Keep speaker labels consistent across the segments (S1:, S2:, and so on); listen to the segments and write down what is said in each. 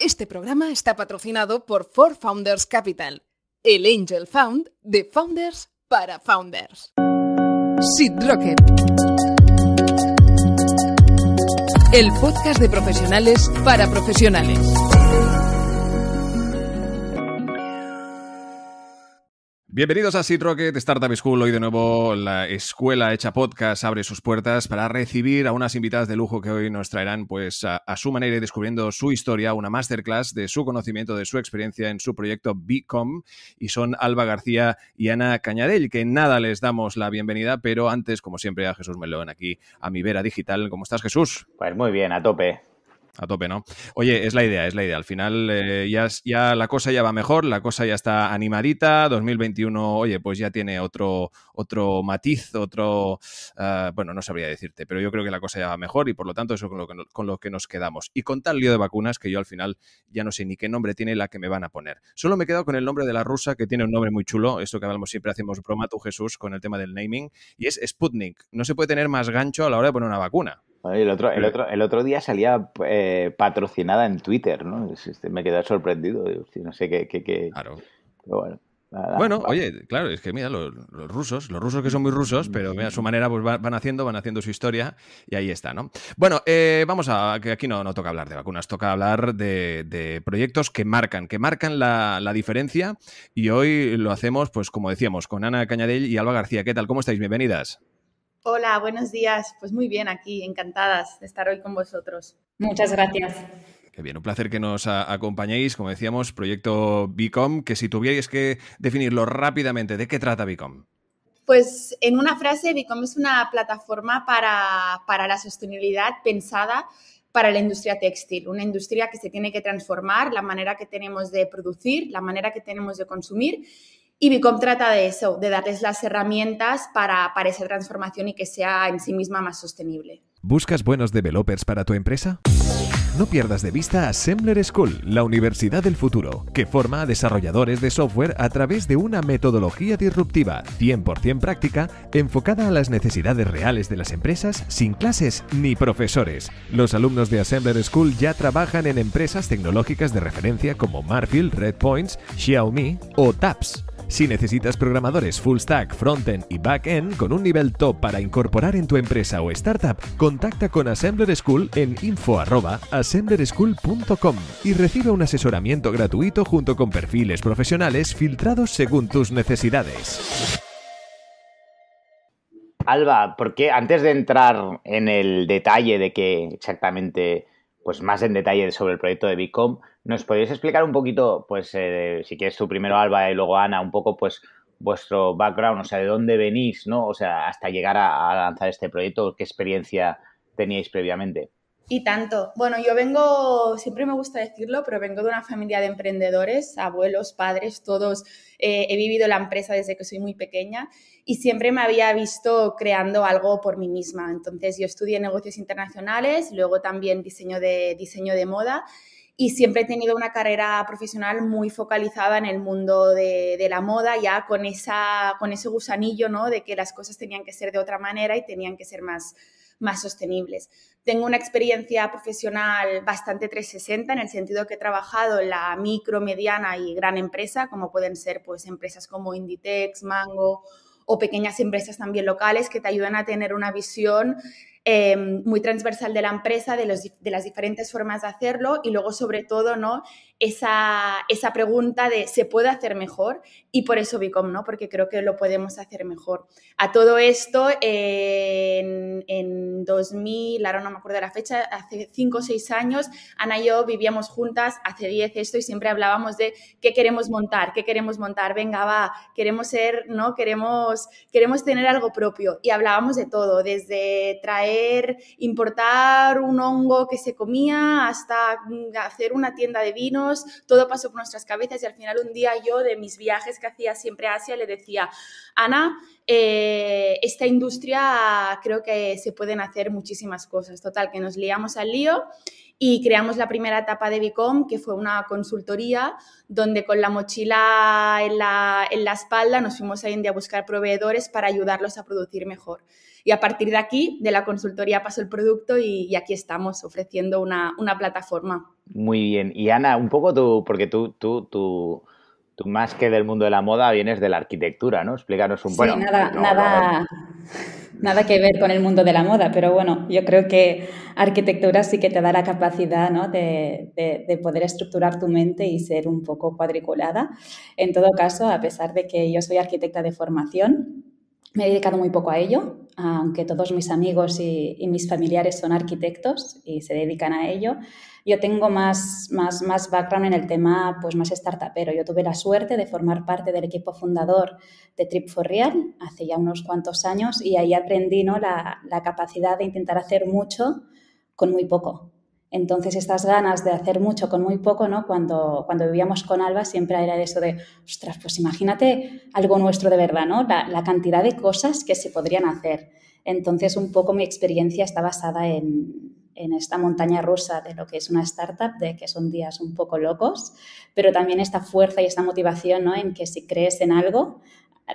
S1: Este programa está patrocinado por Four Founders Capital, el Angel Found
S2: de Founders para Founders. Seed Rocket. El podcast de profesionales para profesionales. Bienvenidos a Seed Startup School. Hoy de nuevo la escuela hecha podcast abre sus puertas para recibir a unas invitadas de lujo que hoy nos traerán pues a, su manera y descubriendo su historia, una masterclass de su conocimiento, de su experiencia en su proyecto Bcom y son Alba García y Ana Cañadell, que nada les damos la bienvenida, pero antes como siempre a Jesús Melón aquí a mi vera digital. ¿Cómo estás Jesús? Pues muy bien, a tope. A tope, ¿no? Oye, es la idea, es la idea. Al final eh, ya, la cosa ya va mejor, la cosa ya está animadita. 2021, oye, pues ya tiene otro, otro matiz, otro... Ah, bueno, no sabría decirte, pero yo creo que la cosa ya va mejor y por lo tanto eso es con lo que nos quedamos. Y con tal lío de vacunas que yo al final ya no sé ni qué nombre tiene la que me van a poner. Solo me he quedado con el nombre de la rusa que tiene un nombre muy chulo, esto que hablamos siempre, hacemos broma tú Jesús con el tema del naming, y es Sputnik. No se puede tener más gancho a la hora de poner una vacuna.
S3: El otro, el, otro, el otro día salía eh, patrocinada en Twitter, ¿no? Este, me quedé sorprendido. No sé qué. Claro.
S2: bueno. oye, claro, es que mira, los, rusos, los rusos que son muy rusos, pero a su manera pues, van haciendo, van haciendo su historia y ahí está, ¿no? Bueno, eh, vamos a, que aquí no, toca hablar de vacunas, toca hablar de, proyectos que marcan, que marcan la, la, diferencia y hoy lo hacemos, pues como decíamos, con Ana Cañadell y Alba García. ¿Qué tal? ¿Cómo estáis? Bienvenidas.
S1: Hola, buenos días. Pues muy bien aquí, encantadas de estar hoy con vosotros. Muchas gracias.
S2: Qué bien, un placer que nos acompañéis. Como decíamos, proyecto Bicom, que si tuvierais que definirlo rápidamente, ¿de qué trata Bicom?
S1: Pues en una frase, Bicom es una plataforma para, para la sostenibilidad pensada para la industria textil, una industria que se tiene que transformar, la manera que tenemos de producir, la manera que tenemos de consumir y Bicom trata de eso, de darles las herramientas para, para esa transformación y que sea en sí misma más sostenible.
S2: ¿Buscas buenos developers para tu empresa? No pierdas de vista Assembler School, la universidad del futuro, que forma a desarrolladores de software a través de una metodología disruptiva, 100% práctica, enfocada a las necesidades reales de las empresas sin clases ni profesores. Los alumnos de Assembler School ya trabajan en empresas tecnológicas de referencia como Marfield, Redpoints, Xiaomi o TAPS. Si necesitas programadores full stack, frontend y backend con un nivel top para incorporar en tu empresa o startup, contacta con Assembler School en info@assemblerschool.com y recibe un asesoramiento gratuito junto con perfiles profesionales filtrados según tus necesidades.
S3: Alba, porque antes de entrar en el detalle de qué exactamente pues más en detalle sobre el proyecto de Bit.com. ¿Nos podéis explicar un poquito, pues eh, si quieres su primero Alba y luego Ana, un poco pues vuestro background, o sea, de dónde venís, ¿no? O sea, hasta llegar a lanzar este proyecto, qué experiencia teníais previamente.
S1: Y tanto. Bueno, yo vengo, siempre me gusta decirlo, pero vengo de una familia de emprendedores, abuelos, padres, todos. Eh, he vivido la empresa desde que soy muy pequeña y siempre me había visto creando algo por mí misma. Entonces, yo estudié negocios internacionales, luego también diseño de, diseño de moda y siempre he tenido una carrera profesional muy focalizada en el mundo de, la moda, ya con, esa, con ese gusanillo, ¿no? De que las cosas tenían que ser de otra manera y tenían que ser más, más sostenibles. Tengo una experiencia profesional bastante 360 en el sentido que he trabajado en la micro, mediana y gran empresa, como pueden ser pues, empresas como Inditex, Mango o pequeñas empresas también locales que te ayudan a tener una visión em, muy transversal de la empresa, de, de, las diferentes formas de hacerlo y luego sobre todo ¿no? esa, pregunta de ¿se puede hacer mejor? Y por eso Bicom, ¿no? Porque creo que lo podemos hacer mejor. A todo esto, en, 2000, ahora no me acuerdo de la fecha, hace 5 o 6 años, Ana y yo vivíamos juntas, hace 10 esto, y siempre hablábamos de qué queremos montar, qué queremos montar, venga, va, queremos ser, ¿no? Queremos, queremos tener algo propio. Y hablábamos de todo, desde traer, importar un hongo que se comía hasta mm, hacer una tienda de vinos todo pasó por nuestras cabezas y al final un día yo de mis viajes que hacía siempre a Asia le decía, Ana, eh, esta industria creo que se pueden hacer muchísimas cosas. Total, que nos liamos al lío y creamos la primera etapa de Bicom, que fue una consultoría donde con la mochila en la, espalda nos fuimos a a buscar proveedores para ayudarlos a producir mejor. Y a partir de aquí, de la consultoría pasó el producto y, aquí estamos ofreciendo una, plataforma.
S3: Muy bien. Y Ana, un poco tú, porque tú, tú, tú, más que del mundo de la moda vienes de la arquitectura, ¿no? Explícanos un poco. Sí, nada, nada
S4: nada que ver con el mundo de la moda, pero bueno, yo creo que arquitectura sí que te da la capacidad de, de, poder estructurar tu mente y ser un poco cuadriculada. En todo caso, a pesar de que yo soy arquitecta de formación, me he dedicado muy poco a ello, aunque todos mis amigos y, mis familiares son arquitectos y se dedican a ello. Yo tengo más, más, más background en el tema pues más pero Yo tuve la suerte de formar parte del equipo fundador de Trip for Real hace ya unos cuantos años y ahí aprendí ¿no? la, la capacidad de intentar hacer mucho con muy poco. Entonces, estas ganas de hacer mucho con muy poco, ¿no? Cuando, cuando vivíamos con Alba siempre era eso de, ostras, pues imagínate algo nuestro de verdad, ¿no? La, cantidad de cosas que se podrían hacer. Entonces, un poco mi experiencia está basada en, esta montaña rusa de lo que es una startup, de que son días un poco locos, pero también esta fuerza y esta motivación, ¿no? En que si crees en algo,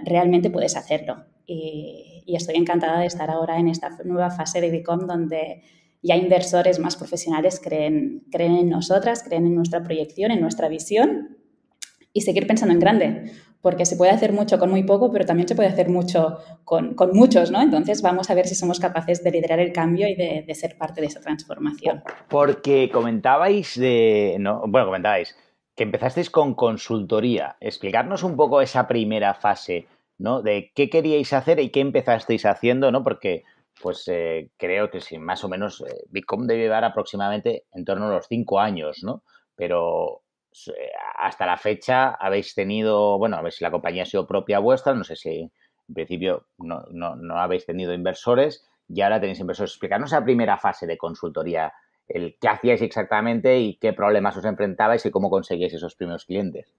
S4: realmente puedes hacerlo. Y, y estoy encantada de estar ahora en esta nueva fase de Bicom donde ya inversores más profesionales creen, creen en nosotras, creen en nuestra proyección, en nuestra visión y seguir pensando en grande, porque se puede hacer mucho con muy poco, pero también se puede hacer mucho con, con muchos, ¿no? Entonces vamos a ver si somos capaces de liderar el cambio y de, ser parte de esa transformación.
S3: Porque comentabais de, bueno, comentabais que empezasteis con consultoría. Explicarnos un poco esa primera fase, ¿no? De qué queríais hacer y qué empezasteis haciendo, ¿no? Porque pues eh, creo que sí, más o menos eh, Bitcoin debe llevar aproximadamente en torno a los cinco años, ¿no? Pero eh, hasta la fecha habéis tenido, bueno, a ver si la compañía ha sido propia vuestra, no sé si en principio no, no, habéis tenido inversores y ahora tenéis inversores. Explicarnos la primera fase de consultoría, el qué hacíais exactamente y qué problemas os enfrentabais y cómo conseguíais esos primeros clientes.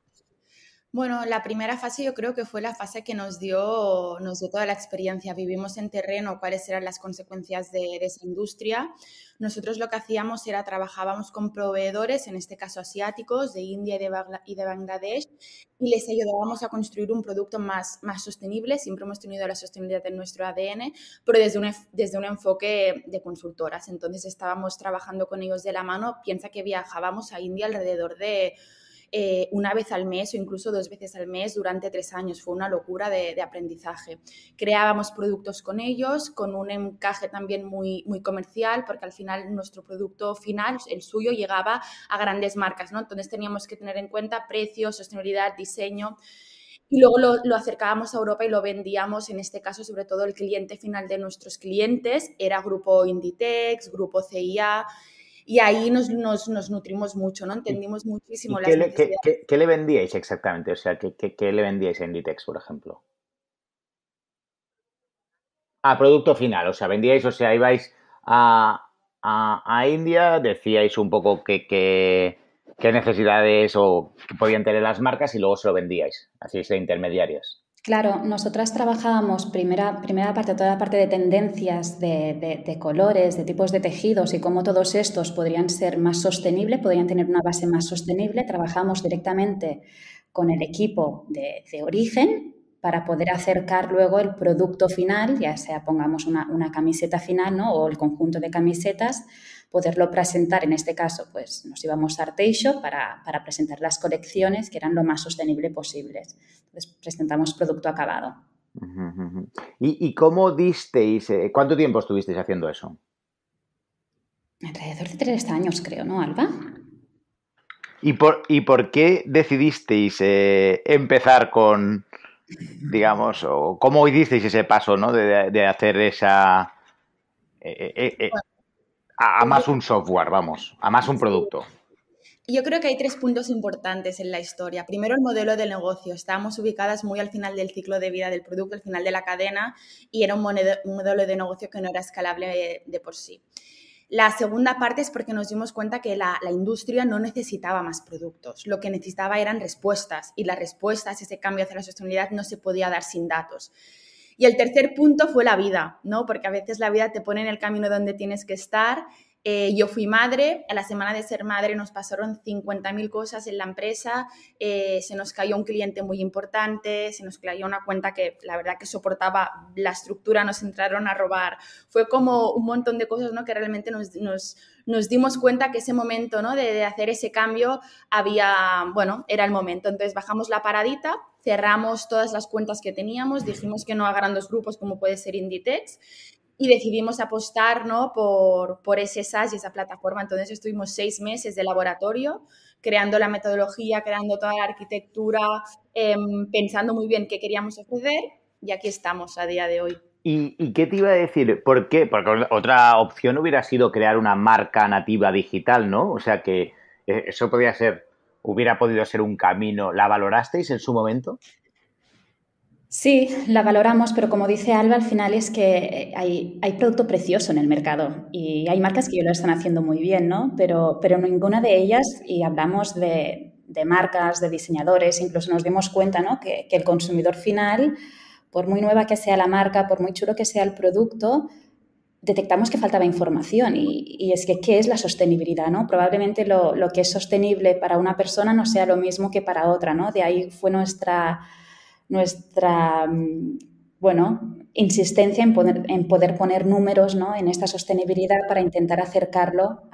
S1: Bueno, la primera fase yo creo que fue la fase que nos dio, nos dio toda la experiencia. Vivimos en terreno cuáles eran las consecuencias de, esa industria. Nosotros lo que hacíamos era trabajábamos con proveedores, en este caso asiáticos, de India y de, y de Bangladesh, y les ayudábamos a construir un producto más, más sostenible. Siempre hemos tenido la sostenibilidad en nuestro ADN, pero desde un, desde un enfoque de consultoras. Entonces estábamos trabajando con ellos de la mano. Piensa que viajábamos a India alrededor de eh, una vez al mes o incluso dos veces al mes durante tres años. Fue una locura de, aprendizaje. Creábamos productos con ellos, con un encaje también muy, muy comercial, porque al final nuestro producto final, el suyo, llegaba a grandes marcas, ¿no? Entonces teníamos que tener en cuenta precio, sostenibilidad, diseño y luego lo, lo, acercábamos a Europa y lo vendíamos, en este caso, sobre todo el cliente final de nuestros clientes, era Grupo Inditex, Grupo CIA, y ahí nos, nutrimos mucho, ¿no? Entendimos muchísimo. las qué,
S3: qué, le vendíais exactamente? O sea, ¿qué, le vendíais a Inditex, por ejemplo? A ah, producto final, o sea, vendíais, o sea, ibais a, a, India, decíais un poco qué necesidades o podían tener las marcas y luego se lo vendíais, hacíais de intermediarias.
S4: Claro, nosotras trabajábamos primera, primera parte, toda la parte de tendencias, de, colores, de tipos de tejidos y cómo todos estos podrían ser más sostenibles, podrían tener una base más sostenible. Trabajamos directamente con el equipo de origen para poder acercar luego el producto final, ya sea pongamos una, camiseta final o el conjunto de camisetas, poderlo presentar. En este caso, pues nos íbamos a Arteixo para, para presentar las colecciones que eran lo más sostenible posibles. Entonces presentamos producto acabado.
S3: ¿Y, cómo disteis, eh, cuánto tiempo estuvisteis haciendo eso?
S4: Alrededor de tres años, creo, ¿no, Alba?
S3: ¿Y por, por qué decidisteis eh, empezar con, digamos, o cómo hoy dices ese paso, ¿no? De, hacer esa... Eh, eh, eh, a, a, más un software, vamos, a más un producto.
S1: Yo creo que hay tres puntos importantes en la historia. Primero, el modelo de negocio. Estábamos ubicadas muy al final del ciclo de vida del producto, al final de la cadena, y era un, modelo de negocio que no era escalable de por sí. La segunda parte es porque nos dimos cuenta que la, industria no necesitaba más productos, lo que necesitaba eran respuestas y las respuestas, ese cambio hacia la sostenibilidad no se podía dar sin datos. Y el tercer punto fue la vida, ¿no? Porque a veces la vida te pone en el camino donde tienes que estar eh, yo fui madre, a la semana de ser madre nos pasaron 50.000 cosas en la empresa, eh, se nos cayó un cliente muy importante, se nos cayó una cuenta que la verdad que soportaba la estructura, nos entraron a robar. Fue como un montón de cosas ¿no? que realmente nos, nos, nos dimos cuenta que ese momento ¿no? de, hacer ese cambio había, bueno, era el momento. Entonces bajamos la paradita cerramos todas las cuentas que teníamos, dijimos que no a grandes grupos como puede ser Inditex y decidimos apostar por, ese SaaS y esa plataforma. Entonces estuvimos seis meses de laboratorio creando la metodología, creando toda la arquitectura, em, pensando muy bien qué queríamos ofrecer y aquí estamos a día de hoy.
S3: ¿Y, qué te iba a decir? ¿Por qué? Porque otra opción hubiera sido crear una marca nativa digital, ¿no? O sea que eh, eso podría ser, hubiera podido ser un camino. ¿La valorasteis en su momento?
S4: Sí, la valoramos, pero como dice Alba, al final es que eh, hay, hay, producto precioso en el mercado y hay marcas que lo están haciendo muy bien, ¿no? Pero, pero ninguna de ellas, y hablamos de, marcas, de diseñadores, incluso nos dimos cuenta, ¿no? Que, el consumidor final, por muy nueva que sea la marca, por muy chulo que sea el producto, detectamos que faltaba información y, es que qué es la sostenibilidad, ¿no? Probablemente lo, lo, que es sostenible para una persona no sea lo mismo que para otra, ¿no? De ahí fue nuestra, nuestra, mm, bueno, insistencia en poder, poner números ¿no? en esta sostenibilidad para intentar acercarlo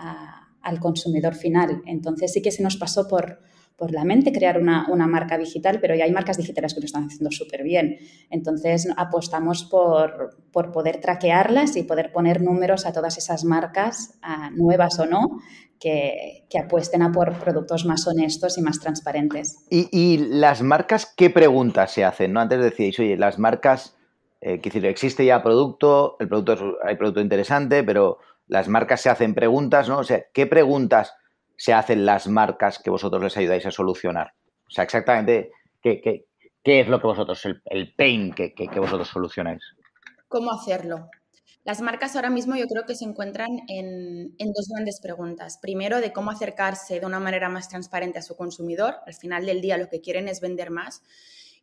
S4: al consumidor final. Entonces sí que se nos pasó por, por la mente crear una, marca digital, pero ya hay marcas digitales que lo están haciendo súper bien. Entonces apostamos por, poder traquearlas y poder poner números a todas esas marcas, nuevas o no, que, apuesten a por productos más honestos y más transparentes.
S3: ¿Y, y las marcas qué preguntas se hacen? ¿no? Antes decíais, oye, las marcas, eh, decir, existe ya producto, el producto hay producto interesante, pero las marcas se hacen preguntas, ¿no? O sea, ¿qué preguntas se hacen las marcas que vosotros les ayudáis a solucionar? O sea, exactamente, ¿qué, es lo que vosotros, el, pain que, vosotros solucionáis?
S1: ¿Cómo hacerlo? Las marcas ahora mismo yo creo que se encuentran en, dos grandes preguntas. Primero, de cómo acercarse de una manera más transparente a su consumidor. Al final del día lo que quieren es vender más.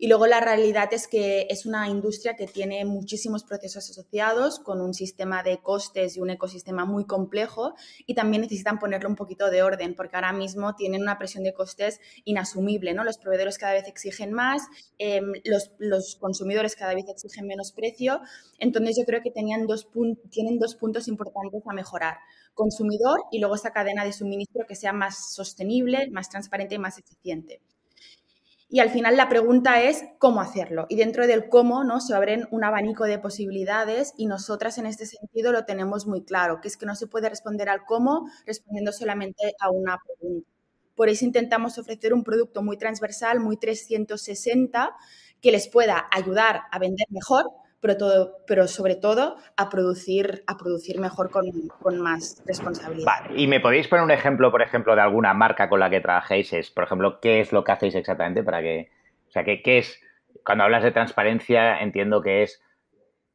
S1: Y luego la realidad es que es una industria que tiene muchísimos procesos asociados con un sistema de costes y un ecosistema muy complejo y también necesitan ponerle un poquito de orden porque ahora mismo tienen una presión de costes inasumible, Los proveedores cada vez exigen más, em, los, consumidores cada vez exigen menos precio, entonces yo creo que tenían dos tienen dos puntos importantes a mejorar, consumidor y luego esa cadena de suministro que sea más sostenible, más transparente y más eficiente. Y al final la pregunta es cómo hacerlo. Y dentro del cómo ¿no? se abren un abanico de posibilidades y nosotras en este sentido lo tenemos muy claro, que es que no se puede responder al cómo respondiendo solamente a una pregunta. Por eso intentamos ofrecer un producto muy transversal, muy 360, que les pueda ayudar a vender mejor, pero, todo, pero sobre todo a producir, a producir mejor con, más responsabilidad.
S3: ¿Y me podéis poner un ejemplo, por ejemplo, de alguna marca con la que trabajéis? Es, por ejemplo, ¿qué es lo que hacéis exactamente para que... O sea, ¿qué, qué es... Cuando hablas de transparencia, entiendo que es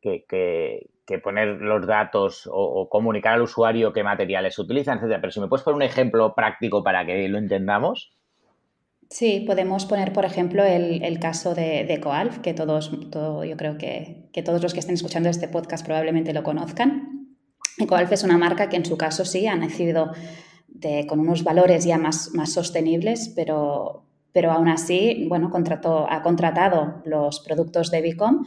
S3: que, que, poner los datos o, comunicar al usuario qué materiales utilizan, etcétera. Pero si me puedes poner un ejemplo práctico para que lo entendamos.
S4: Sí, podemos poner, por ejemplo, el, caso de, de, Coalf, que todos, yo creo que, todos los que estén escuchando este podcast probablemente lo conozcan. Coalf es una marca que en su caso sí ha nacido con unos valores ya más, sostenibles, pero, pero aún así, bueno, ha contratado los productos de Bicom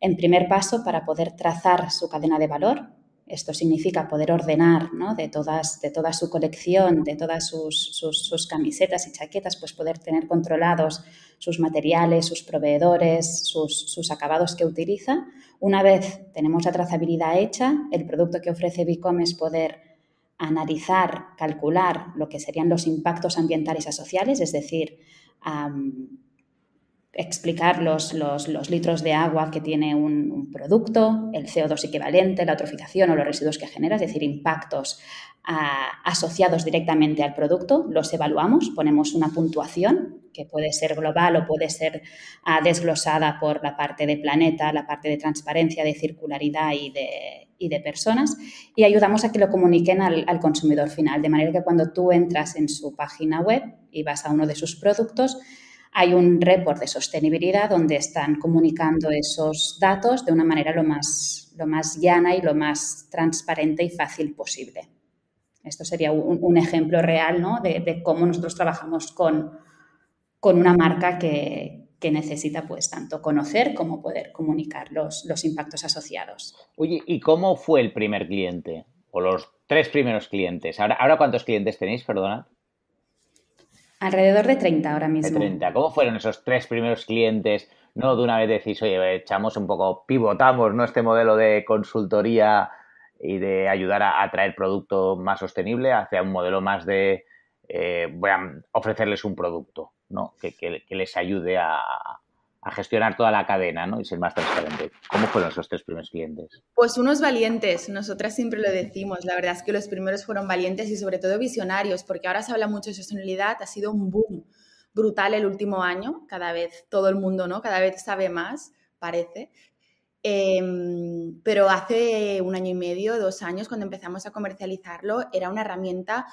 S4: en primer paso para poder trazar su cadena de valor, esto significa poder ordenar de, todas, de toda su colección, de todas sus, camisetas y chaquetas, pues poder tener controlados sus materiales, sus proveedores, sus, acabados que utiliza. Una vez tenemos la trazabilidad hecha, el producto que ofrece Bicom es poder analizar, calcular lo que serían los impactos ambientales y sociales, es decir, explicar los, litros de agua que tiene un, producto, el CO2 equivalente, la eutrofización o los residuos que genera, es decir, impactos ah, asociados directamente al producto, los evaluamos, ponemos una puntuación que puede ser global o puede ser ah, desglosada por la parte de planeta, la parte de transparencia, de circularidad y de, personas, y ayudamos a que lo comuniquen al consumidor final, de manera que cuando tú entras en su página web y vas a uno de sus productos, hay un report de sostenibilidad donde están comunicando esos datos de una manera lo más, lo más llana y lo más transparente y fácil posible. Esto sería un, ejemplo real de, cómo nosotros trabajamos con, con una marca que, necesita pues tanto conocer como poder comunicar los, impactos asociados.
S3: Oye, ¿y cómo fue el primer cliente? O los tres primeros clientes. Ahora, ¿ahora ¿cuántos clientes tenéis, perdona?
S4: Alrededor de 30 ahora mismo. De
S3: 30. ¿Cómo fueron esos tres primeros clientes? No, de una vez decís, oye, eh, echamos un poco, pivotamos ¿no? este modelo de consultoría y de ayudar a, a traer producto más sostenible hacia un modelo más de eh, ofrecerles un producto, ¿no? que les ayude a, a gestionar toda la cadena ¿no? y ser más transparente. ¿Cómo fueron esos tres primeros clientes?
S1: Pues unos valientes, nosotras siempre lo decimos, la verdad es que los primeros fueron valientes y sobre todo visionarios, porque ahora se habla mucho de sostenibilidad, ha sido un boom brutal el último año, cada vez todo el mundo, ¿no? Cada vez sabe más, parece. Em, pero hace un año y medio, dos años, cuando empezamos a comercializarlo, era una herramienta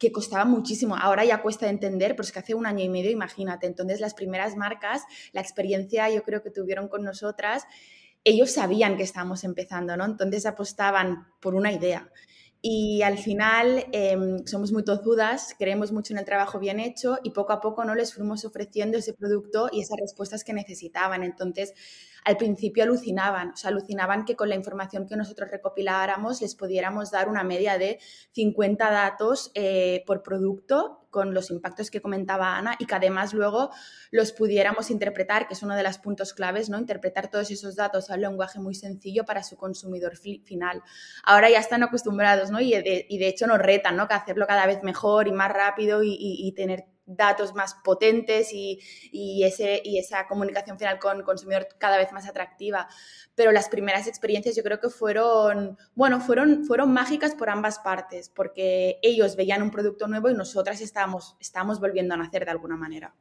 S1: que costaba muchísimo. Ahora ya cuesta entender, pero es que hace un año y medio, imagínate. Entonces, las primeras marcas, la experiencia yo creo que tuvieron con nosotras, ellos sabían que estábamos empezando, ¿no? Entonces apostaban por una idea. Y al final em, somos muy tozudas, creemos mucho en el trabajo bien hecho y poco a poco no les fuimos ofreciendo ese producto y esas respuestas que necesitaban. Entonces, al principio alucinaban, o sea, alucinaban que con la información que nosotros recopiláramos les pudiéramos dar una media de 50 datos eh, por producto con los impactos que comentaba Ana y que además luego los pudiéramos interpretar, que es uno de los puntos claves, ¿no? Interpretar todos esos datos a un lenguaje muy sencillo para su consumidor final. Ahora ya están acostumbrados, ¿no? Y de, hecho nos retan, ¿no? Que hacerlo cada vez mejor y más rápido y tener datos más potentes y, y, ese, y esa comunicación final con el consumidor cada vez más atractiva. Pero las primeras experiencias yo creo que fueron, bueno, fueron, fueron mágicas por ambas partes, porque ellos veían un producto nuevo y nosotras estábamos, estábamos volviendo a nacer de alguna manera.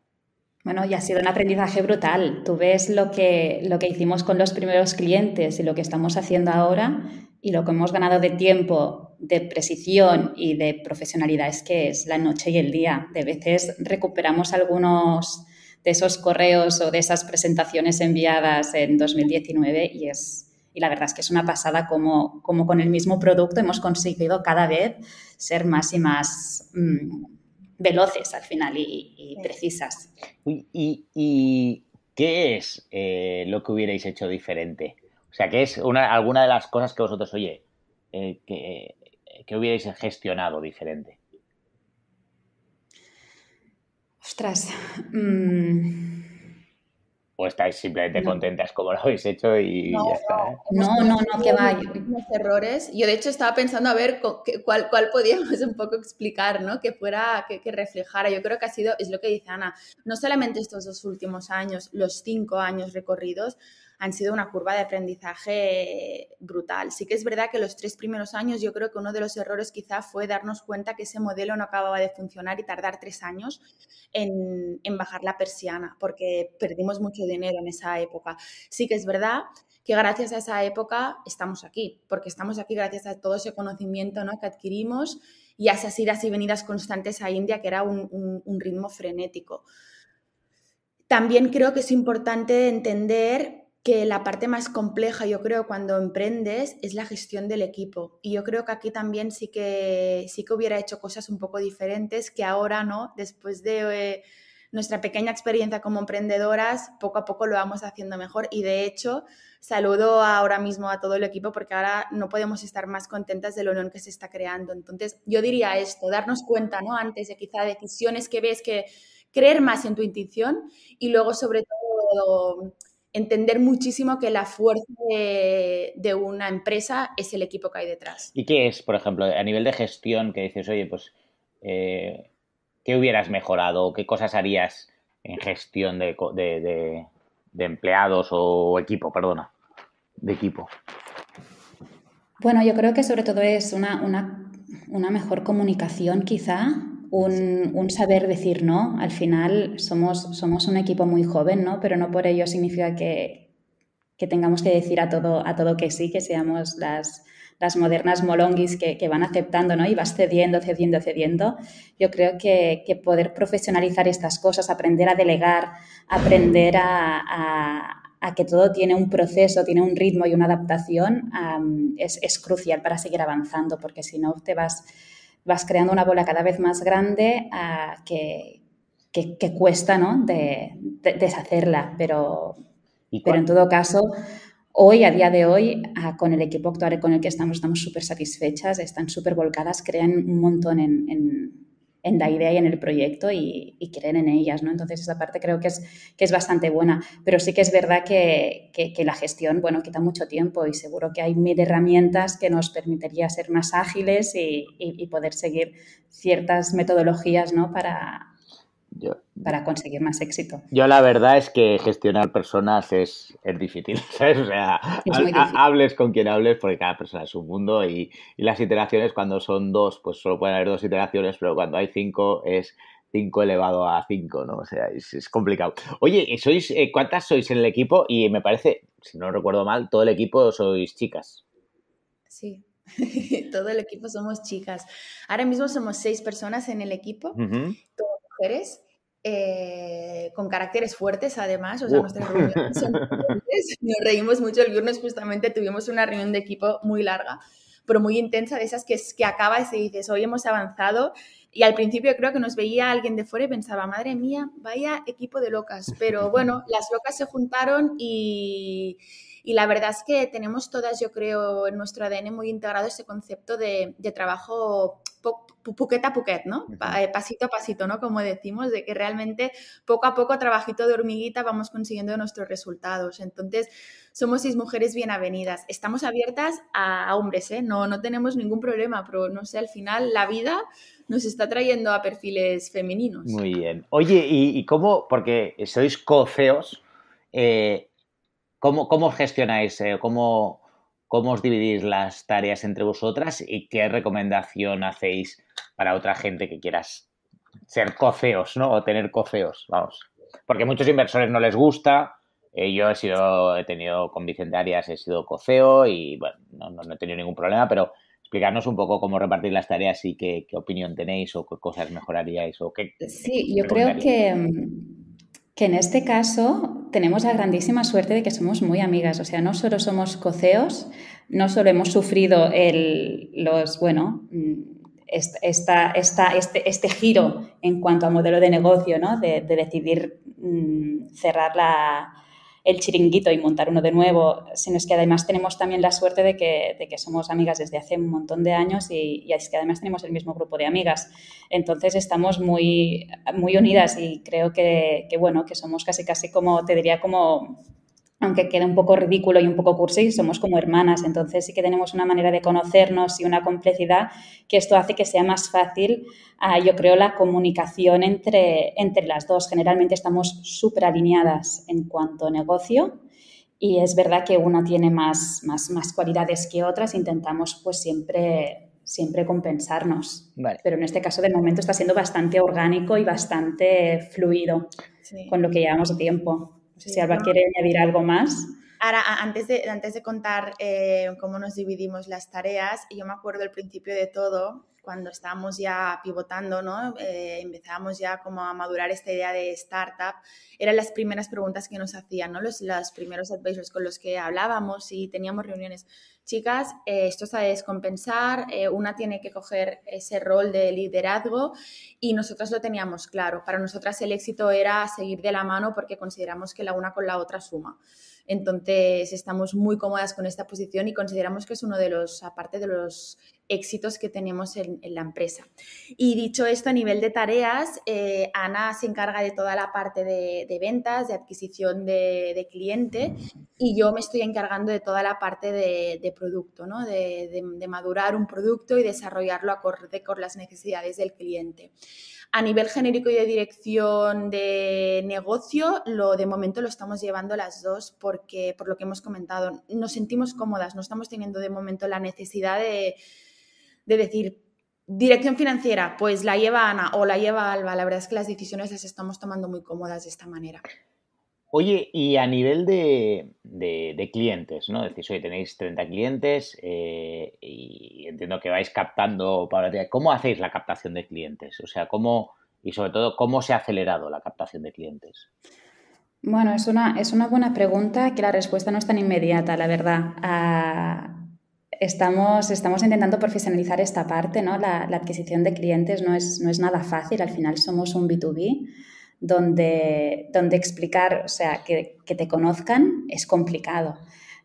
S4: Bueno, y ha sido un aprendizaje brutal. Tú ves lo que, lo que hicimos con los primeros clientes y lo que estamos haciendo ahora y lo que hemos ganado de tiempo de precisión y de profesionalidad es que es la noche y el día. De veces recuperamos algunos de esos correos o de esas presentaciones enviadas en 2019 y es y la verdad es que es una pasada como, como con el mismo producto hemos conseguido cada vez ser más y más mm, veloces al final y, precisas.
S3: ¿Y, y, qué es eh, lo que hubierais hecho diferente? O sea, ¿qué es una, alguna de las cosas que vosotros, oye, eh, eh, ¿Qué hubierais gestionado diferente?
S1: Ostras. Mm.
S3: ¿O estáis simplemente contentas como lo habéis hecho y ya está? ¿eh?
S1: No, no, no, que va. Los errores. Yo, de hecho, estaba pensando a ver cuál, cuál podíamos un poco explicar, ¿no? Que fuera, que, reflejara. Yo creo que ha sido, es lo que dice Ana, no solamente estos dos últimos años, los cinco años recorridos, han sido una curva de aprendizaje brutal. Sí que es verdad que los tres primeros años yo creo que uno de los errores quizá fue darnos cuenta que ese modelo no acababa de funcionar y tardar tres años en, bajar la persiana, porque perdimos mucho dinero en esa época. Sí que es verdad que gracias a esa época estamos aquí, porque estamos aquí gracias a todo ese conocimiento que adquirimos y a esas idas y venidas constantes a India, que era un ritmo frenético. También creo que es importante entender que la parte más compleja, yo creo, cuando emprendes es la gestión del equipo. Y yo creo que aquí también sí que, sí que hubiera hecho cosas un poco diferentes que ahora, ¿no? Después de eh, nuestra pequeña experiencia como emprendedoras, poco a poco lo vamos haciendo mejor. Y de hecho, saludo ahora mismo a todo el equipo porque ahora no podemos estar más contentas de la que se está creando. Entonces, yo diría esto, darnos cuenta, ¿no? Antes de quizá decisiones que ves que creer más en tu intuición y luego sobre todo entender muchísimo que la fuerza de, una empresa es el equipo que hay detrás.
S3: ¿Y qué es, por ejemplo, a nivel de gestión que dices, oye, pues, eh, ¿qué hubieras mejorado? ¿Qué cosas harías en gestión de, empleados o equipo, perdona, de equipo?
S4: Bueno, yo creo que sobre todo es una, una mejor comunicación quizá un, saber decir no. Al final somos, un equipo muy joven, ¿no? Pero no por ello significa que, que tengamos que decir a todo, que sí, que seamos las, modernas molonguis que, van aceptando, ¿no? Y vas cediendo, cediendo, cediendo. Yo creo que, que poder profesionalizar estas cosas, aprender a delegar, aprender a, que todo tiene un proceso, tiene un ritmo y una adaptación, es crucial para seguir avanzando, porque si no te vas vas creando una bola cada vez más grande a ah, que, que, cuesta ¿no? de, deshacerla. Pero, pero en todo caso, hoy, a día de hoy, ah, con el equipo actual con el que estamos, estamos súper satisfechas, están súper volcadas, crean un montón en en la idea y en el proyecto y, creer en ellas, ¿no? Entonces, esa parte creo que es, que es bastante buena, pero sí que es verdad que, la gestión, bueno, quita mucho tiempo y seguro que hay mil herramientas que nos permitiría ser más ágiles y, y poder seguir ciertas metodologías, ¿no? Para, para conseguir más éxito.
S3: Yo la verdad es que gestionar personas es, difícil, O sea, hables con quien hables porque cada persona es un mundo y, las iteraciones cuando son dos, pues solo pueden haber dos iteraciones, pero cuando hay cinco es cinco elevado a cinco, ¿no? O sea, es, complicado. Oye, ¿sois, eh, ¿cuántas sois en el equipo? Y me parece, si no recuerdo mal, todo el equipo sois chicas.
S1: Sí, todo el equipo somos chicas. Ahora mismo somos seis personas en el equipo, uh todas mujeres, eh, con caracteres fuertes además, o sea, nuestras reuniones son
S3: nos
S1: reímos mucho, el viernes justamente tuvimos una reunión de equipo muy larga, pero muy intensa, de esas que, que acaba y dices, hoy hemos avanzado, y al principio creo que nos veía alguien de fuera y pensaba, madre mía, vaya equipo de locas, pero bueno, las locas se juntaron y y la verdad es que tenemos todas, yo creo, en nuestro ADN muy integrado ese concepto de, trabajo puqueta a ¿no? Eh, pasito a pasito, ¿no? Como decimos, de que realmente poco a poco, trabajito de hormiguita, vamos consiguiendo nuestros resultados. Entonces, somos seis mujeres bienvenidas Estamos abiertas a hombres, ¿eh? No, no tenemos ningún problema, pero no sé, al final la vida nos está trayendo a perfiles femeninos.
S3: Muy bien. Oye, ¿y, cómo? Porque sois coceos. Eh, ¿Cómo, cómo gestionáis, eh, cómo, cómo os dividís las tareas entre vosotras y qué recomendación hacéis para otra gente que quieras ser cofeos, ¿no? O tener cofeos, vamos. Porque a muchos inversores no les gusta. Eh, yo he sido, he tenido con Vicente Arias, he sido cofeo y bueno, no, no, he tenido ningún problema, pero explicarnos un poco cómo repartir las tareas y qué, qué opinión tenéis o qué cosas mejoraríais o qué. Sí, yo creo que,
S4: mm, que en este caso tenemos la grandísima suerte de que somos muy amigas. O sea, no solo somos coceos, no solo hemos sufrido el, los, bueno, mm, esta, esta, este, este, giro en cuanto a modelo de negocio, ¿no? de, decidir mm, cerrar la, el chiringuito y montar uno de nuevo, sino es que además tenemos también la suerte de que, de que somos amigas desde hace un montón de años y, es que además tenemos el mismo grupo de amigas. Entonces estamos muy, muy unidas y creo que, bueno, que somos casi casi como, te diría como aunque quede un poco ridículo y un poco cursi, somos como hermanas, entonces sí que tenemos una manera de conocernos y una complejidad que esto hace que sea más fácil, ah, yo creo, la comunicación entre, entre las dos. Generalmente estamos súper alineadas en cuanto a negocio y es verdad que una tiene más, cualidades que otras, intentamos pues siempre siempre compensarnos. Pero en este caso, de momento, está siendo bastante orgánico y bastante fluido con lo que llevamos de tiempo. No sé si Alba quiere añadir algo más.
S1: Ahora, antes de, antes de contar eh, cómo nos dividimos las tareas, yo me acuerdo al principio de todo, cuando estábamos ya pivotando, ¿no? Eh, empezábamos ya como a madurar esta idea de startup, eran las primeras preguntas que nos hacían, ¿no? Los, los primeros advisors con los que hablábamos y teníamos reuniones. Chicas, eh, esto está de descompensar, una tiene que coger ese rol de liderazgo y nosotras lo teníamos claro. Para nosotras el éxito era seguir de la mano porque consideramos que la una con la otra suma. Entonces estamos muy cómodas con esta posición y consideramos que es uno de los, aparte de los éxitos que tenemos en, la empresa. Y dicho esto, a nivel de tareas, eh, Ana se encarga de toda la parte de, ventas, de adquisición de, cliente y yo me estoy encargando de toda la parte de, producto, de madurar un producto y desarrollarlo acorde con las necesidades del cliente. A nivel genérico y de dirección de negocio, lo de momento lo estamos llevando las dos porque, por lo que hemos comentado, nos sentimos cómodas, no estamos teniendo de momento la necesidad de, decir, Dirección financiera, pues la lleva Ana o la lleva Alba. La verdad es que las decisiones las estamos tomando muy cómodas de esta manera.
S3: Oye, y a nivel de, clientes, ¿no? Decís, oye, tenéis 30 clientes, eh, entiendo que vais captando ¿Cómo hacéis la captación de clientes? O sea, ¿cómo, y sobre todo, ¿cómo se ha acelerado la captación de clientes?
S4: Bueno, es una, es una buena pregunta que la respuesta no es tan inmediata, la verdad. Ah, estamos, estamos intentando profesionalizar esta parte, ¿no? La, adquisición de clientes no es, no es nada fácil, al final somos un B2B. Donde, donde explicar, o sea, que, te conozcan es complicado.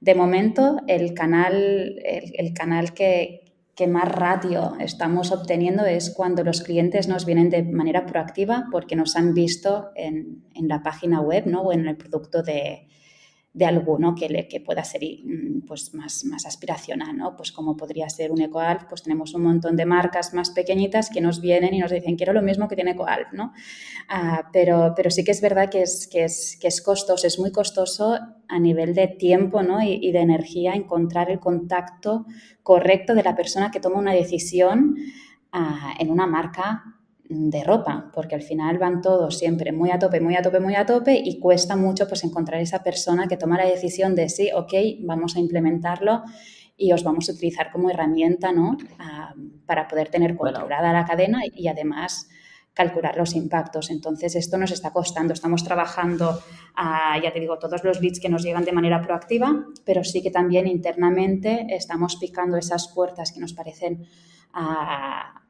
S4: De momento, el canal, el canal que, que más ratio estamos obteniendo es cuando los clientes nos vienen de manera proactiva porque nos han visto en, en la página web ¿no? o en el producto de, de alguno que, le, pueda ser mm, pues, más, más aspiracional, ¿no? Pues como podría ser un EcoAlf, pues tenemos un montón de marcas más pequeñitas que nos vienen y nos dicen, quiero lo mismo que tiene EcoAlf, ¿no? Ah, pero, pero sí que es verdad que es, que, es, costoso, es muy costoso a nivel de tiempo ¿no? y, de energía encontrar el contacto correcto de la persona que toma una decisión ah, en una marca de ropa, porque al final van todos siempre muy a tope, muy a tope, muy a tope y cuesta mucho pues encontrar esa persona que toma la decisión de sí, ok, vamos a implementarlo y os vamos a utilizar como herramienta ¿no? para poder tener controlada la cadena y además calcular los impactos. Entonces, esto nos está costando. Estamos trabajando, ya te digo, todos los leads que nos llegan de manera proactiva, pero sí que también internamente estamos picando esas puertas que nos parecen a,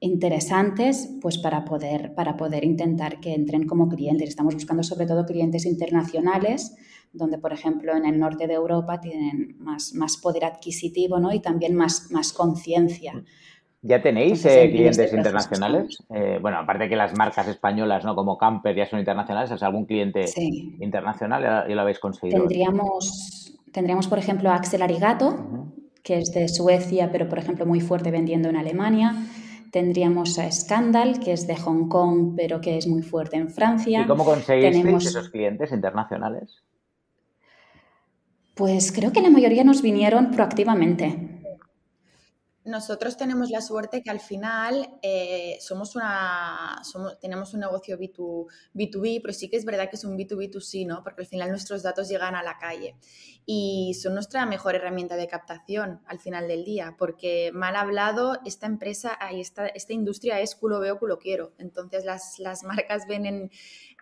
S4: interesantes pues para poder, para poder intentar que entren como clientes. Estamos buscando sobre todo clientes internacionales, donde por ejemplo en el norte de Europa tienen más, más poder adquisitivo ¿no? y también más, más conciencia.
S3: ¿Ya tenéis eh, este clientes internacionales? Eh, bueno, aparte que las marcas españolas, ¿no? Como Camper ya son internacionales, ¿es algún cliente sí. internacional? ¿Ya lo habéis conseguido?
S4: Tendríamos, tendríamos por ejemplo, Axel Arigato, que es de Suecia, pero por ejemplo muy fuerte vendiendo en Alemania. Tendríamos a Scandal, que es de Hong Kong, pero que es muy fuerte en Francia. ¿Y cómo conseguís esos
S3: clientes internacionales?
S4: Pues creo que la mayoría nos vinieron proactivamente
S1: nosotros tenemos la suerte que al final eh, somos una, tenemos un negocio B2, B2B, pero sí que es verdad que es un B2B2C, ¿no? Porque al final nuestros datos llegan a la calle y son nuestra mejor herramienta de captación al final del día, porque mal hablado, esta empresa y esta, esta, industria es culo veo, culo quiero. Entonces las, las marcas ven en,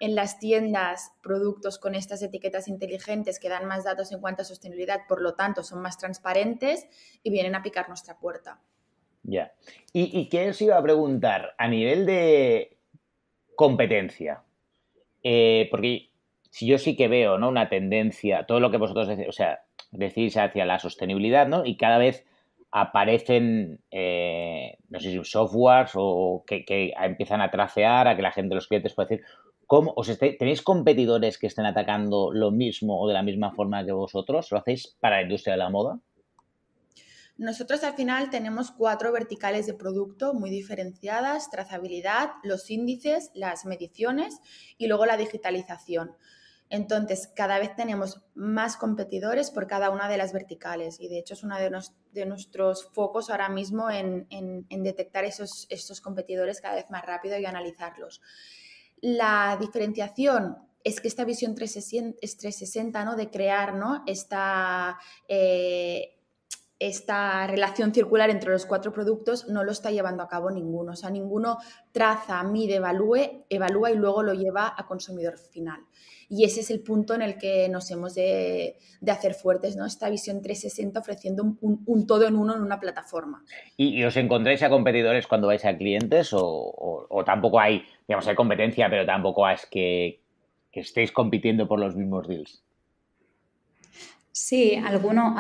S1: las tiendas productos con estas etiquetas inteligentes que dan más datos en cuanto a sostenibilidad, por lo tanto son más transparentes y vienen a picar nuestra puerta.
S3: Ya. ¿Y, y qué os iba a preguntar? A nivel de competencia, eh, porque si yo sí que veo ¿no? una tendencia, todo lo que vosotros decís, o sea, decís hacia la sostenibilidad, ¿no? Y cada vez aparecen, eh, no sé si softwares o que, empiezan a trafear a que la gente, los clientes puede decir, ¿cómo os ¿tenéis competidores que estén atacando lo mismo o de la misma forma que vosotros? ¿Lo hacéis para la industria de la moda?
S1: Nosotros al final tenemos cuatro verticales de producto muy diferenciadas, trazabilidad, los índices, las mediciones y luego la digitalización. Entonces, cada vez tenemos más competidores por cada una de las verticales y de hecho es uno de, nuestros focos ahora mismo en, detectar esos, competidores cada vez más rápido y analizarlos. La diferenciación es que esta visión 360, 360 ¿no? de crear ¿no? esta... Eh, esta relación circular entre los cuatro productos no lo está llevando a cabo ninguno. O sea, ninguno traza, mide, evalúe, evalúa y luego lo lleva a consumidor final. Y ese es el punto en el que nos hemos de, hacer fuertes, ¿no? Esta visión 360 ofreciendo un, todo en uno en una plataforma.
S3: ¿Y, os encontráis a competidores cuando vais a clientes o, tampoco hay, digamos, hay competencia, pero tampoco es que estéis compitiendo por los mismos deals?
S4: Sí, alguno,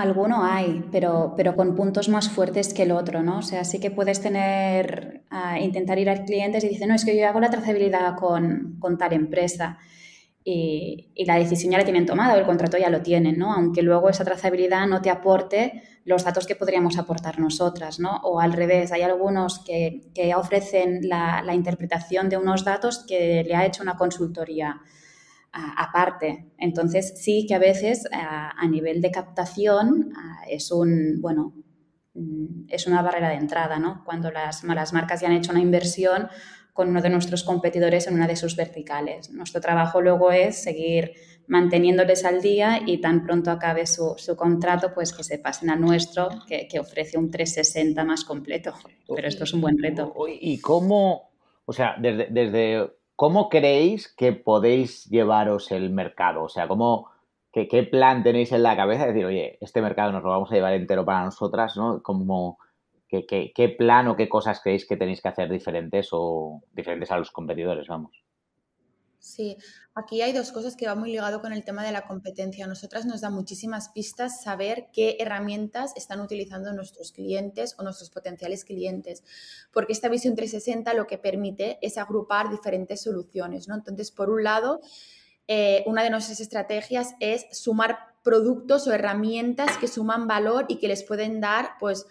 S4: hay, pero, con puntos más fuertes que el otro, ¿no? O sea, sí que puedes tener, ah, intentar ir a clientes y decir, no, es que yo hago la trazabilidad con, tal empresa. Y, la decisión ya la tienen tomada, el contrato ya lo tienen, ¿no? Aunque luego esa trazabilidad no te aporte los datos que podríamos aportar nosotras, ¿no? O al revés, hay algunos que, ofrecen la, la, interpretación de unos datos que le ha hecho una consultoría aparte. Entonces sí que a veces a nivel de captación es un, bueno, mm, es una barrera de entrada, ¿no? Cuando las, las marcas ya han hecho una inversión con uno de nuestros competidores en una de sus verticales. Nuestro trabajo luego es seguir manteniéndoles al día y tan pronto acabe su, contrato, pues que se pasen a nuestro, que, ofrece un 360 más completo. Pero esto es un buen
S3: reto. ¿Y cómo, o sea, desde ¿cómo creéis que podéis llevaros el mercado? O sea, ¿cómo, qué, qué, plan tenéis en la cabeza? De decir, oye, este mercado nos lo vamos a llevar entero para nosotras, ¿no? Como, ¿qué, qué, qué plan o qué cosas creéis que tenéis que hacer diferentes o diferentes a los competidores, vamos?
S1: Sí, aquí hay dos cosas que van muy ligado con el tema de la competencia. A nosotras nos da muchísimas pistas saber qué herramientas están utilizando nuestros clientes o nuestros potenciales clientes, porque esta visión 360 lo que permite es agrupar diferentes soluciones, ¿no? Entonces, por un lado, eh, una de nuestras estrategias es sumar productos o herramientas que suman valor y que les pueden dar, pues,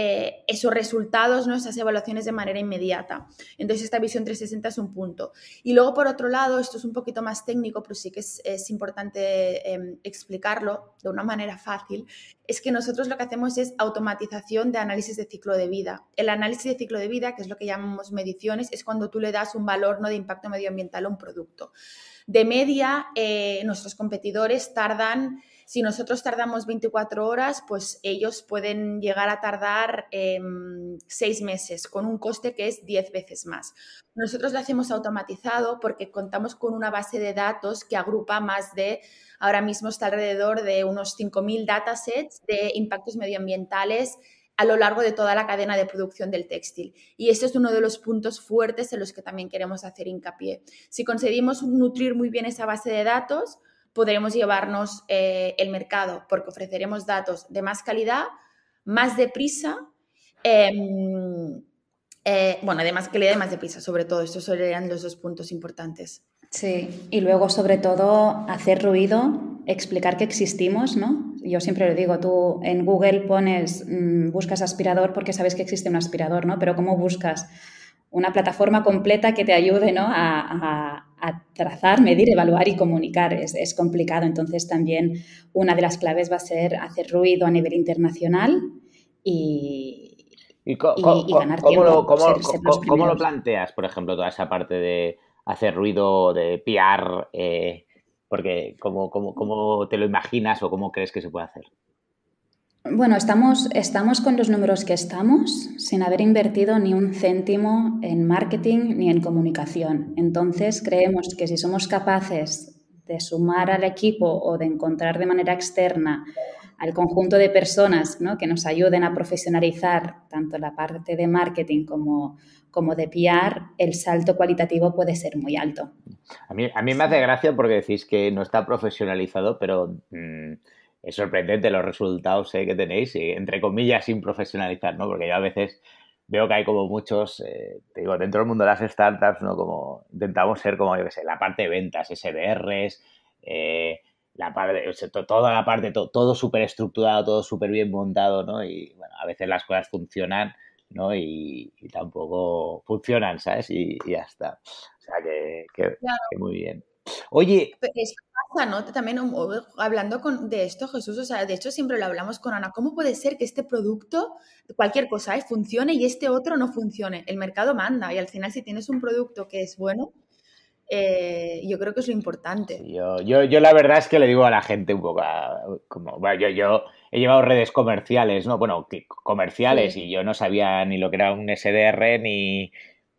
S1: eh, esos resultados, ¿no? esas evaluaciones de manera inmediata. Entonces, esta visión 360 es un punto. Y luego, por otro lado, esto es un poquito más técnico, pero sí que es, importante em, explicarlo de una manera fácil, es que nosotros lo que hacemos es automatización de análisis de ciclo de vida. El análisis de ciclo de vida, que es lo que llamamos mediciones, es cuando tú le das un valor ¿no? de impacto medioambiental a un producto. De media, eh, nuestros competidores tardan si nosotros tardamos 24 horas, pues ellos pueden llegar a tardar em, seis meses con un coste que es 10 veces más. Nosotros lo hacemos automatizado porque contamos con una base de datos que agrupa más de, ahora mismo está alrededor de unos 5.000 datasets de impactos medioambientales a lo largo de toda la cadena de producción del textil. Y este es uno de los puntos fuertes en los que también queremos hacer hincapié. Si conseguimos nutrir muy bien esa base de datos, podremos llevarnos eh, el mercado porque ofreceremos datos de más calidad, más deprisa, em, eh, bueno, además que le y más deprisa, sobre todo. Estos serían los dos puntos importantes.
S4: Sí, y luego sobre todo hacer ruido, explicar que existimos, ¿no? Yo siempre lo digo, tú en Google pones, mm, buscas aspirador porque sabes que existe un aspirador, ¿no? Pero ¿cómo buscas? Una plataforma completa que te ayude ¿no? a a trazar, medir, evaluar y comunicar. Es, complicado. Entonces, también una de las claves va a ser hacer ruido a nivel internacional y,
S3: ganar ¿cómo tiempo. Lo, cómo, lo planteas, por ejemplo, toda esa parte de hacer ruido, de piar? Eh, porque, cómo, te lo imaginas o cómo crees que se puede hacer?
S4: Bueno, estamos, estamos con los números que estamos sin haber invertido ni un céntimo en marketing ni en comunicación. Entonces, creemos que si somos capaces de sumar al equipo o de encontrar de manera externa al conjunto de personas que nos ayuden a profesionalizar tanto la parte de marketing como, como de PR, el salto cualitativo puede ser muy alto.
S3: A mí, a mí me hace gracia porque decís que no está profesionalizado, pero... Mm, es sorprendente los resultados eh, que tenéis, eh, entre comillas, sin profesionalizar, ¿no? Porque yo a veces veo que hay como muchos, eh, te digo, dentro del mundo de las startups, ¿no? Como intentamos ser como, yo qué sé, la parte de ventas, SDRs, la parte, toda la parte, todo súper estructurado, todo súper bien montado, ¿no? Y bueno, a veces las cosas funcionan, ¿no? Y, tampoco funcionan, ¿sabes? Y, ya está. O sea, que muy bien. Oye.
S1: Pues pasa, ¿no? También um, hablando de esto, Jesús, o sea, de hecho siempre lo hablamos con Ana, ¿cómo puede ser que este producto, cualquier cosa, eh, funcione y este otro no funcione? El mercado manda y al final si tienes un producto que es bueno, eh, yo creo que es lo importante.
S3: yo, yo, la verdad es que le digo a la gente un poco, ah, como, bueno, yo, yo he llevado redes comerciales, ¿no? Bueno, comerciales y yo no sabía ni lo que era un SDR ni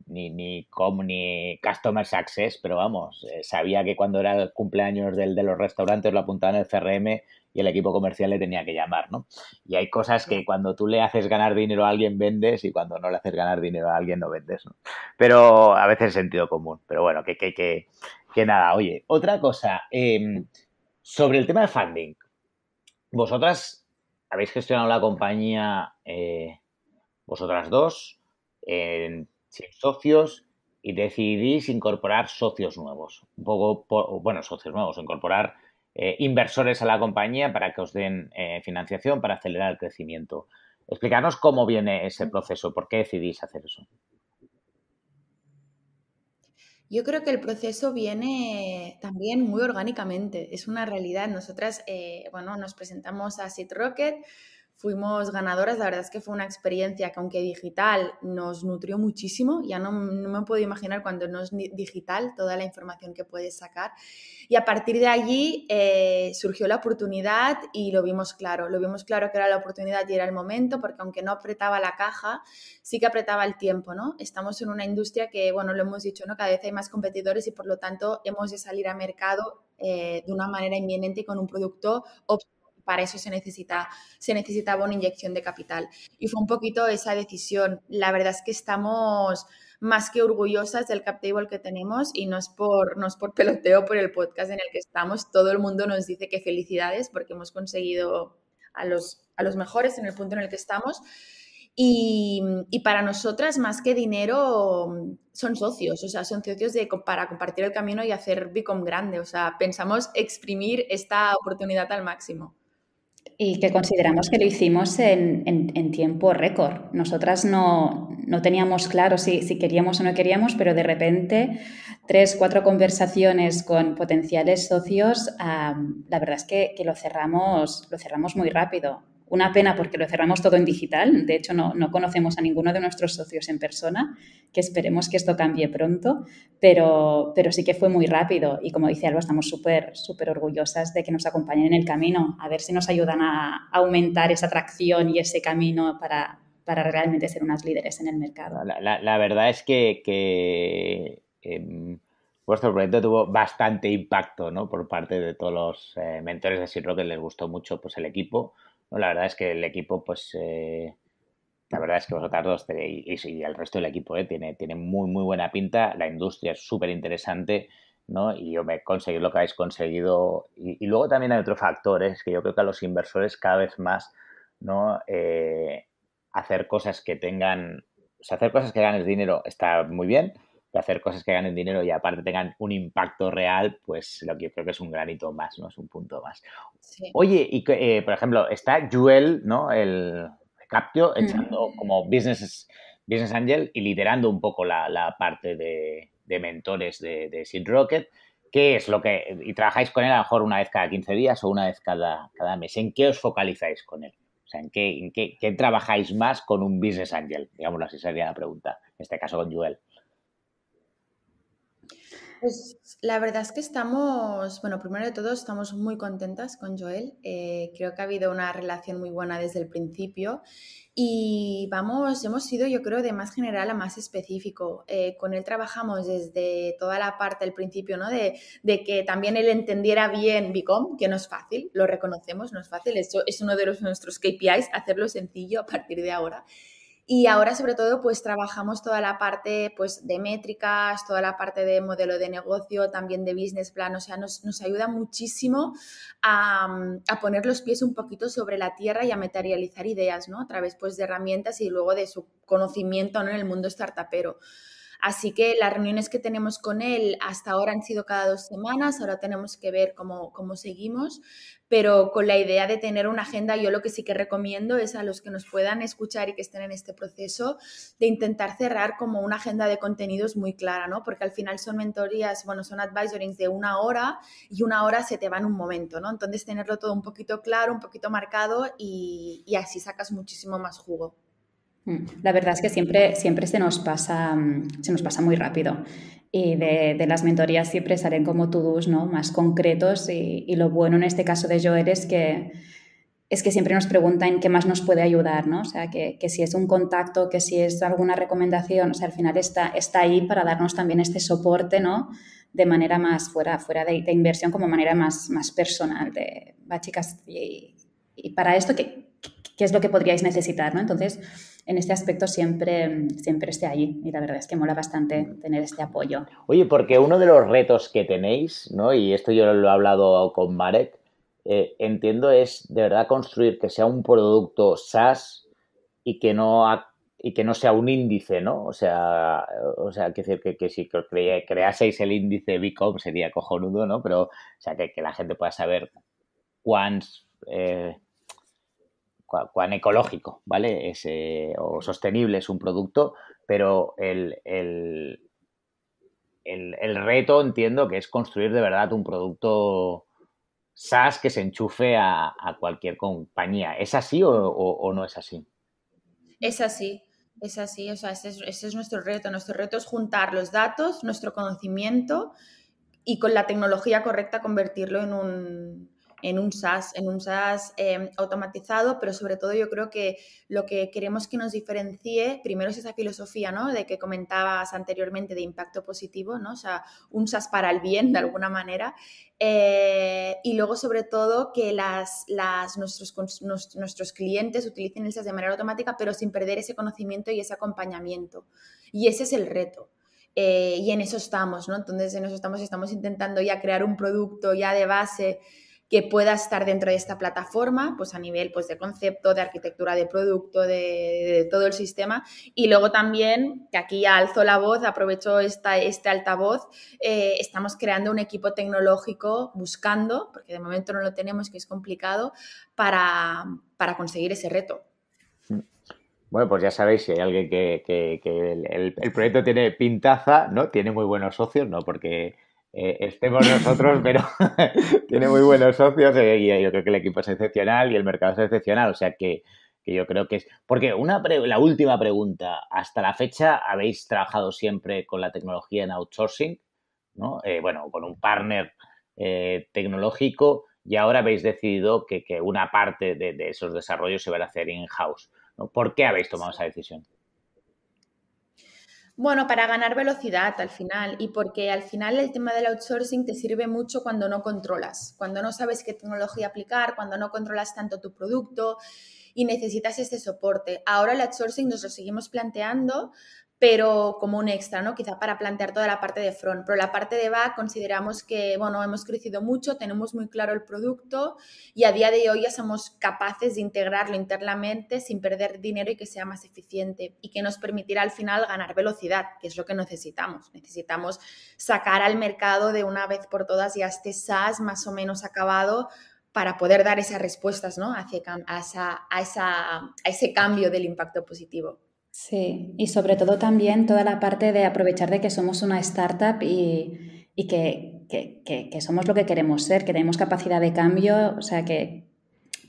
S3: ni, ni, com, ni Customer Success, pero vamos, eh, sabía que cuando era el cumpleaños del, de los restaurantes lo apuntaban en el CRM y el equipo comercial le tenía que llamar, ¿no? Y hay cosas que cuando tú le haces ganar dinero a alguien vendes y cuando no le haces ganar dinero a alguien no vendes, ¿no? Pero a veces sentido común, pero bueno, que, que, que, que nada, oye, otra cosa, em, sobre el tema de funding, vosotras habéis gestionado la compañía, eh, vosotras dos, en socios y decidís incorporar socios nuevos, un poco, bueno, socios nuevos, incorporar eh, inversores a la compañía para que os den eh, financiación para acelerar el crecimiento. Explícanos cómo viene ese proceso, por qué decidís hacer eso.
S1: Yo creo que el proceso viene también muy orgánicamente, es una realidad. Nosotras, eh, bueno, nos presentamos a Seed Rocket, fuimos ganadoras. La verdad es que fue una experiencia que aunque digital nos nutrió muchísimo, ya no, me puedo imaginar cuando no es digital toda la información que puedes sacar. Y a partir de allí eh, surgió la oportunidad y lo vimos claro, lo vimos claro que era la oportunidad y era el momento, porque aunque no apretaba la caja, sí que apretaba el tiempo, ¿no? Estamos en una industria que, bueno, lo hemos dicho, ¿no? Cada vez hay más competidores y por lo tanto hemos de salir a mercado eh, de una manera inminente y con un producto óptimo para eso se, necesitaba una inyección de capital. Y fue un poquito esa decisión. La verdad es que estamos más que orgullosas del cap que tenemos y no es por, no por peloteo por el podcast en el que estamos. Todo el mundo nos dice que felicidades porque hemos conseguido a los, a los mejores en el punto en el que estamos. Y, para nosotras, más que dinero, son socios, o sea, son socios de, para compartir el camino y hacer Bicom grande. O sea, pensamos exprimir esta oportunidad al máximo.
S4: Y que consideramos que lo hicimos en, en, tiempo récord. Nosotras no, teníamos claro si, queríamos o no queríamos, pero de repente tres, cuatro conversaciones con potenciales socios, la verdad es que, que, lo, cerramos, lo cerramos muy rápido. Una pena porque lo cerramos todo en digital, de hecho no, no conocemos a ninguno de nuestros socios en persona, que esperemos que esto cambie pronto, pero, pero sí que fue muy rápido y como dice Alba, estamos súper, súper orgullosas de que nos acompañen en el camino, a ver si nos ayudan a aumentar esa atracción y ese camino para, para realmente ser unas líderes en el mercado.
S3: La, la, verdad es que, que em, vuestro proyecto tuvo bastante impacto ¿no? por parte de todos los eh, mentores de Sirro que les gustó mucho pues, el equipo, la verdad es que el equipo, pues, eh, la verdad es que vosotros dos y, el resto del equipo eh, tiene, tiene muy, muy buena pinta. La industria es súper interesante, ¿no? Y yo me conseguido lo que habéis conseguido. Y, luego también hay otro factor, es que yo creo que a los inversores cada vez más, ¿no? Eh, hacer cosas que tengan, o sea, hacer cosas que ganes dinero está muy bien, de hacer cosas que ganen dinero y aparte tengan un impacto real, pues lo que yo creo que es un granito más, ¿no? Es un punto más. Oye, y eh, por ejemplo, está Joel, ¿no? El Captio echando como business, business Angel y liderando un poco la, la parte de, mentores de, de Seed Rocket. ¿Qué es lo que.? Y trabajáis con él a lo mejor una vez cada 15 días o una vez cada, cada mes. ¿En qué os focalizáis con él? O sea, ¿en, qué, qué, qué trabajáis más con un business angel? Digámoslo así sería la pregunta. En este caso con Joel.
S1: Pues la verdad es que estamos, bueno, primero de todo, estamos muy contentas con Joel. Eh, creo que ha habido una relación muy buena desde el principio y vamos, hemos sido, yo creo, de más general a más específico. Eh, con él trabajamos desde toda la parte al principio, ¿no? De, que también él entendiera bien Bicom, que no es fácil, lo reconocemos, no es fácil. Eso es uno de los, nuestros KPIs, hacerlo sencillo a partir de ahora. Y ahora, sobre todo, pues trabajamos toda la parte pues, de métricas, toda la parte de modelo de negocio, también de business plan. O sea, nos, ayuda muchísimo mm, a, poner los pies un poquito sobre la tierra y a materializar ideas, ¿no? A través pues, de herramientas y luego de su conocimiento en el mundo startupero. Así que las reuniones que tenemos con él hasta ahora han sido cada dos semanas, ahora tenemos que ver cómo, seguimos, pero con la idea de tener una agenda, yo lo que sí que recomiendo es a los que nos puedan escuchar y que estén en este proceso, de intentar cerrar como una agenda de contenidos muy clara, ¿no? Porque al final son mentorías, bueno, son advisorings de una hora y una hora se te va en un momento, ¿no? Entonces tenerlo todo un poquito claro, un poquito marcado y así sacas muchísimo más jugo.
S4: Mm. La verdad es que siempre, siempre se, nos pasa, mm, se nos pasa muy rápido y de, las mentorías siempre salen como to-dos ¿no? más concretos y, y, lo bueno en este caso de Joel es que, es que siempre nos preguntan qué más nos puede ayudar, ¿no? o sea, que, que, si es un contacto, que si es alguna recomendación, o sea, al final está, está ahí para darnos también este soporte ¿no? de manera más fuera, fuera de, inversión, como manera más, más personal de, va chicas, y, y para esto, ¿qué, ¿qué, es lo que podríais necesitar? ¿no? Entonces, en este aspecto siempre, siempre esté ahí. Y la verdad es que mola bastante tener este apoyo.
S3: Oye, porque uno de los retos que tenéis, ¿no? y esto yo lo he hablado con Marek, eh, entiendo es de verdad construir que sea un producto SaaS y que no y que no sea un índice, ¿no? O sea, o sea que, que, que si creaseis el índice Bicom sería cojonudo, ¿no? Pero, o sea, que, que la gente pueda saber once cuán ecológico, ¿vale? Eh, o sostenible es un producto, pero el, el, reto entiendo que es construir de verdad un producto SaaS que se enchufe a, cualquier compañía. ¿Es así o, no es así?
S1: Es así, es así, o sea, ese es nuestro reto. Nuestro reto es juntar los datos, nuestro conocimiento y con la tecnología correcta convertirlo en un, en un SaaS, en un SaaS em, automatizado, pero sobre todo yo creo que lo que queremos que nos diferencie primero es esa filosofía, ¿no? De que comentabas anteriormente de impacto positivo, ¿no? O sea, un SaaS para el bien de alguna manera. Eh, y luego, sobre todo, que las, las, nuestros, nuestros clientes utilicen el SaaS de manera automática, pero sin perder ese conocimiento y ese acompañamiento. Y ese es el reto. Eh, y en eso estamos, ¿no? Entonces, en eso estamos, estamos intentando ya crear un producto ya de base que pueda estar dentro de esta plataforma, pues a nivel pues, de concepto, de arquitectura de producto, de, todo el sistema. Y luego también, que aquí ya alzo la voz, aprovecho esta, este altavoz, eh, estamos creando un equipo tecnológico buscando, porque de momento no lo tenemos, que es complicado, para, conseguir ese reto.
S3: Bueno, pues ya sabéis, si hay alguien que, el, el, proyecto tiene pintaza, ¿no? Tiene muy buenos socios, ¿no? Porque eh, estemos nosotros, pero tiene muy buenos socios eh, y eh, yo creo que el equipo es excepcional y el mercado es excepcional. O sea que, yo creo que es. Porque una la última pregunta, hasta la fecha habéis trabajado siempre con la tecnología en outsourcing, ¿no? bueno, con un partner tecnológico y ahora habéis decidido que, una parte de, esos desarrollos se van a hacer in-house. ¿no? ¿Por qué habéis tomado esa decisión?
S1: Bueno, para ganar velocidad al final y porque al final el tema del outsourcing te sirve mucho cuando no controlas, cuando no sabes qué tecnología aplicar, cuando no controlas tanto tu producto y necesitas este soporte. Ahora el outsourcing nos lo seguimos planteando pero como un extra, ¿no? Quizá para plantear toda la parte de front. Pero la parte de back consideramos que, bueno, hemos crecido mucho, tenemos muy claro el producto y a día de hoy ya somos capaces de integrarlo internamente sin perder dinero y que sea más eficiente y que nos permitirá al final ganar velocidad, que es lo que necesitamos. Necesitamos sacar al mercado de una vez por todas ya este SaaS más o menos acabado para poder dar esas respuestas ¿no? Hacia, a ese cambio del impacto positivo.
S4: Sí, y sobre todo también toda la parte de aprovechar de que somos una startup y, que, que, que, que, somos lo que queremos ser, que tenemos capacidad de cambio, o sea, que,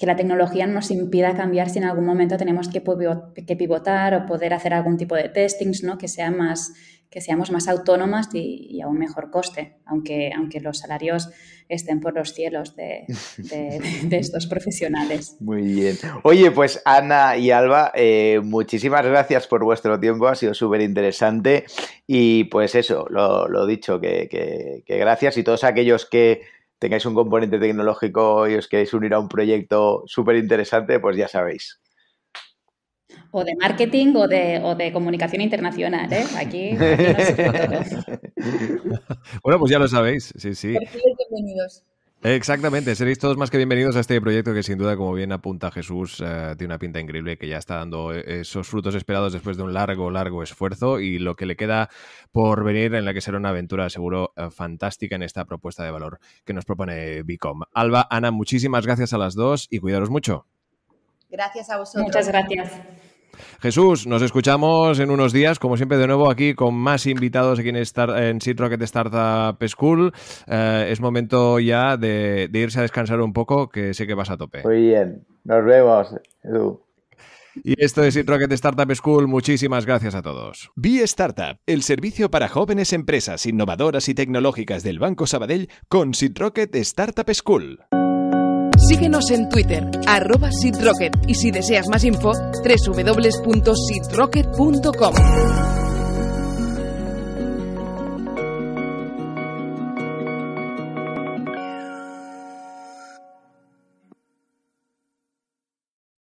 S4: la tecnología nos impida cambiar si en algún momento tenemos que, pivotar o poder hacer algún tipo de testings, ¿no? Que sea más, que seamos más autónomas y, a un mejor coste, aunque, aunque los salarios estén por los cielos de, estos profesionales.
S3: Muy bien. Oye, pues Ana y Alba, eh, muchísimas gracias por vuestro tiempo, ha sido súper interesante y pues eso, lo, dicho, que, que gracias y todos aquellos que tengáis un componente tecnológico y os queréis unir a un proyecto súper interesante,
S2: pues ya sabéis.
S4: O de marketing o de, o de comunicación internacional, ¿eh? Aquí,
S2: Bueno, pues ya lo sabéis, sí, sí. Bienvenidos. Exactamente, seréis todos más que bienvenidos a este proyecto que sin duda, como bien apunta Jesús, eh, tiene una pinta increíble que ya está dando eh, esos frutos esperados después de un largo, largo esfuerzo y lo que le queda por venir en la que será una aventura seguro eh, fantástica en esta propuesta de valor que nos propone Bicom. Alba, Ana, muchísimas gracias a las dos y cuidaros mucho.
S1: Gracias a vosotros. Muchas gracias.
S2: Jesús, nos escuchamos en unos días, como siempre, de nuevo aquí con más invitados aquí en, Star, en Seed Rocket Startup School. Eh, es momento ya de, irse a descansar un poco, que sé que vas a tope.
S3: Muy bien, nos
S2: vemos, Y esto es Seed Rocket Startup School. Muchísimas gracias a todos. b Startup, el servicio para jóvenes empresas innovadoras y tecnológicas del Banco Sabadell con Seed Rocket Startup School.
S3: Síguenos en Twitter, arroba SeedRocket y si deseas más info, www.seedrocket.com.